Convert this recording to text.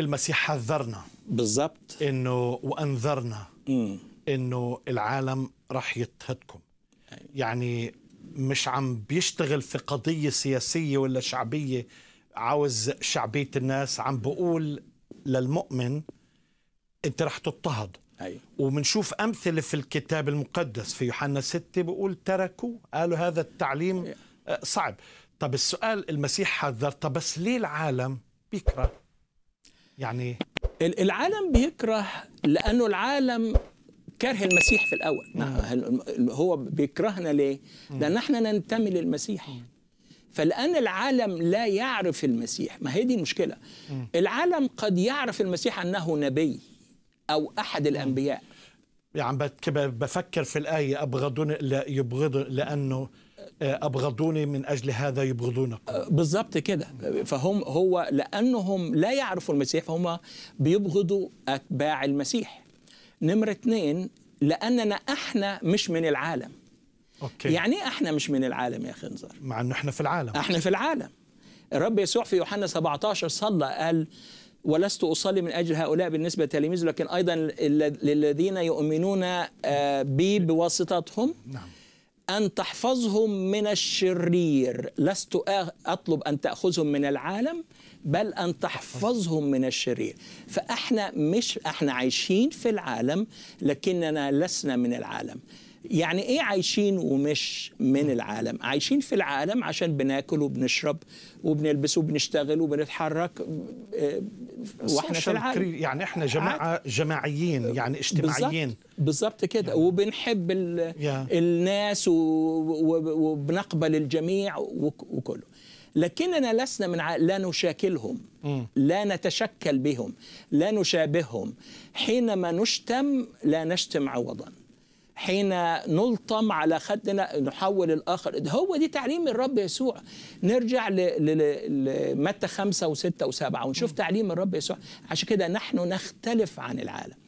المسيح حذرنا بالضبط انه وانذرنا انه العالم راح يضطهدكم أيوة. يعني مش عم بيشتغل في قضية سياسية ولا شعبية عاوز شعبية الناس عم بقول للمؤمن انت رح تضطهد أيوة. وبنشوف أمثلة في الكتاب المقدس في يوحنا 6 بقول تركوا قالوا هذا التعليم أيوة. آه، صعب طب السؤال المسيح حذر طب بس ليه العالم بيكره يعني ايه؟ العالم بيكره لانه العالم كره المسيح في الاول مم. نعم. هو بيكرهنا ليه؟ لان احنا ننتمي للمسيح فالان العالم لا يعرف المسيح ما هي دي المشكله العالم قد يعرف المسيح انه نبي او احد الانبياء يعني بفكر في الايه ابغضون لا يبغض لانه ابغضوني من اجل هذا يبغضونكم أه، بالظبط كده فهم هو لانهم لا يعرفوا المسيح فهم بيبغضوا اتباع المسيح نمره اثنين لاننا احنا مش من العالم أوكي. يعني ايه احنا مش من العالم يا خنزر مع انه احنا في العالم احنا في العالم الرب يسوع في يوحنا 17 صلى قال ولست أصلي من أجل هؤلاء بالنسبة لتلاميذه لكن أيضا للذين يؤمنون آه، بي بواسطتهم نعم أن تحفظهم من الشرير لست أطلب أن تأخذهم من العالم بل أن تحفظهم من الشرير فإحنا مش إحنا عايشين في العالم لكننا لسنا من العالم يعني ايه عايشين ومش من العالم عايشين في العالم عشان بناكل وبنشرب وبنلبس وبنشتغل وبنتحرك آه، واحنا في العالم يعني احنا جماعه جماعيين يعني اجتماعيين بالضبط كده يعني. وبنحب الناس وبنقبل الجميع وكله لكننا لسنا من لا نشاكلهم لا نتشكل بهم لا نشابههم حينما نشتم لا نشتم عوضا حين نلطم على خدنا نحول الآخر هو دي تعليم الرب يسوع نرجع لمتى خمسة وستة وسبعة ونشوف تعليم الرب يسوع عشان كده نحن نختلف عن العالم